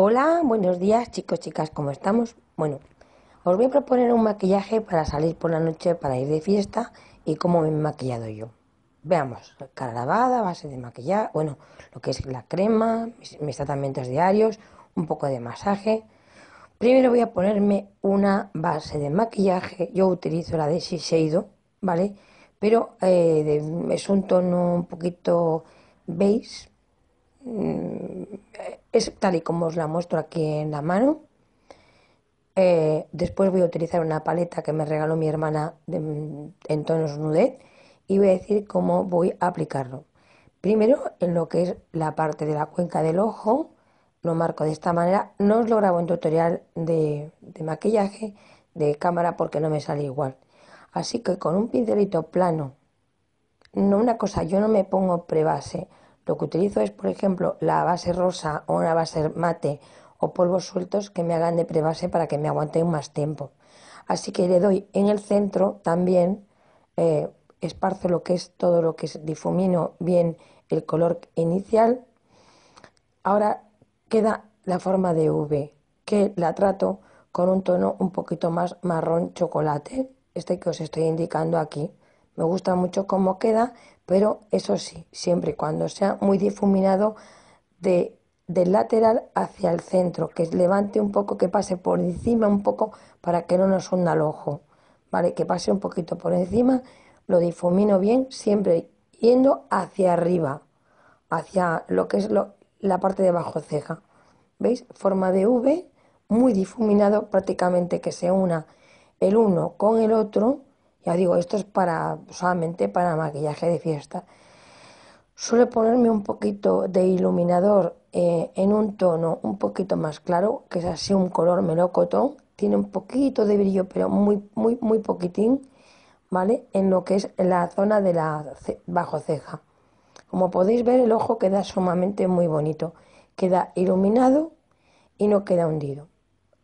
Hola, buenos días chicos, chicas, ¿cómo estamos? Bueno, os voy a proponer un maquillaje para salir por la noche, para ir de fiesta y cómo me he maquillado yo. Veamos, cara lavada, base de maquillaje, bueno, lo que es la crema, mis, tratamientos diarios, un poco de masaje. Primero voy a ponerme una base de maquillaje, yo utilizo la de Shiseido, ¿vale? Pero eh, es un tono un poquito beige, mm, tal y como os la muestro aquí en la mano. Eh, después voy a utilizar una paleta que me regaló mi hermana de, mm, en tonos nude y voy a decir cómo voy a aplicarlo. Primero, en lo que es la parte de la cuenca del ojo, lo marco de esta manera. No os lo grabo en tutorial de, de maquillaje de cámara porque no me sale igual. Así que con un pincelito plano, no una cosa, yo no me pongo prebase, lo que utilizo es, por ejemplo, la base rosa o una base mate o polvos sueltos que me hagan de prebase para que me aguanten más tiempo. Así que le doy en el centro también, eh, esparzo lo que es todo lo que es, difumino bien el color inicial. Ahora queda la forma de V, que la trato con un tono un poquito más marrón chocolate, este que os estoy indicando aquí. Me gusta mucho cómo queda, pero eso sí, siempre y cuando sea muy difuminado de, del lateral hacia el centro, que levante un poco, que pase por encima un poco para que no nos hunda el ojo. ¿Vale? Que pase un poquito por encima, lo difumino bien, siempre yendo hacia arriba, hacia lo que es la parte de bajo ceja. ¿Veis? Forma de V, muy difuminado, prácticamente que se una el uno con el otro ya digo, esto es para solamente para maquillaje de fiesta. Suele ponerme un poquito de iluminador eh, en un tono un poquito más claro, que es así un color melocotón. Tiene un poquito de brillo, pero muy, muy, muy poquitín, ¿vale? En lo que es la zona de la bajo ceja. Como podéis ver, el ojo queda sumamente muy bonito. Queda iluminado y no queda hundido.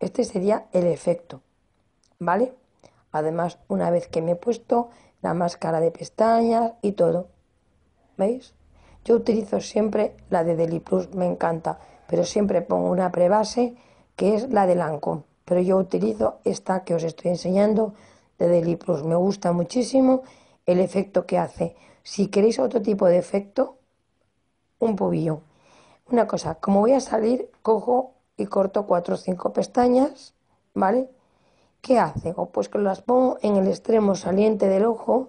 Este sería el efecto, ¿vale? Además, una vez que me he puesto la máscara de pestañas y todo. ¿Veis? Yo utilizo siempre la de Deli Plus, me encanta, pero siempre pongo una prebase que es la de Lancôme. Pero yo utilizo esta que os estoy enseñando de Deli Plus. Me gusta muchísimo el efecto que hace. Si queréis otro tipo de efecto, un pobillo. Una cosa, como voy a salir, cojo y corto cuatro o cinco pestañas, ¿vale? ¿Qué hace? pues que las pongo en el extremo saliente del ojo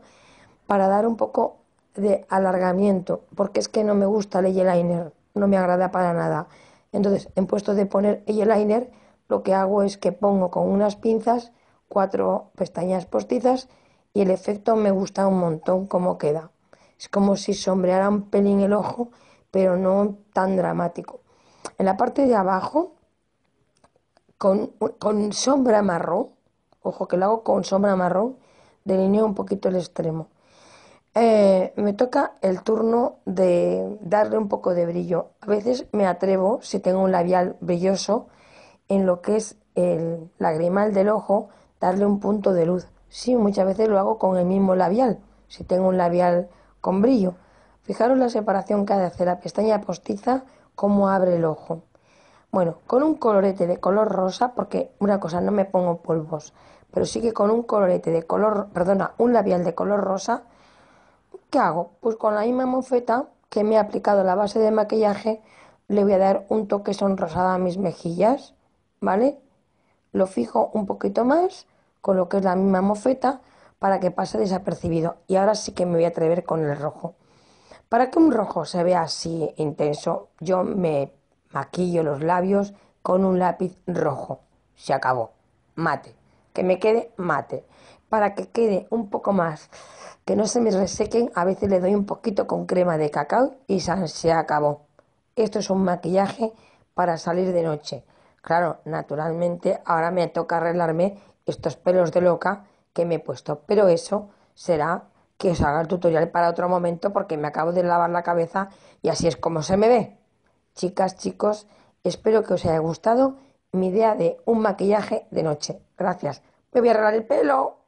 para dar un poco de alargamiento, porque es que no me gusta el eyeliner, no me agrada para nada. Entonces, en puesto de poner eyeliner, lo que hago es que pongo con unas pinzas cuatro pestañas postizas y el efecto me gusta un montón como queda. Es como si sombreara un pelín el ojo, pero no tan dramático. En la parte de abajo, con, con sombra marrón, Ojo que lo hago con sombra marrón. Delineo un poquito el extremo. Eh, me toca el turno de darle un poco de brillo. A veces me atrevo, si tengo un labial brilloso, en lo que es el lagrimal del ojo, darle un punto de luz. Sí, muchas veces lo hago con el mismo labial, si tengo un labial con brillo. Fijaros la separación que hace la pestaña postiza, cómo abre el ojo. Bueno, con un colorete de color rosa, porque una cosa, no me pongo polvos pero sí que con un colorete de color, perdona, un labial de color rosa, ¿qué hago? Pues con la misma mofeta que me ha aplicado la base de maquillaje, le voy a dar un toque sonrosado a mis mejillas, ¿vale? Lo fijo un poquito más con lo que es la misma mofeta para que pase desapercibido. Y ahora sí que me voy a atrever con el rojo. Para que un rojo se vea así intenso, yo me maquillo los labios con un lápiz rojo. Se acabó. Mate que me quede mate. Para que quede un poco más, que no se me resequen, a veces le doy un poquito con crema de cacao y se acabó. Esto es un maquillaje para salir de noche. Claro, naturalmente ahora me toca arreglarme estos pelos de loca que me he puesto, pero eso será que os haga el tutorial para otro momento porque me acabo de lavar la cabeza y así es como se me ve. Chicas, chicos, espero que os haya gustado mi idea de un maquillaje de noche. Gracias. Me voy a arreglar el pelo.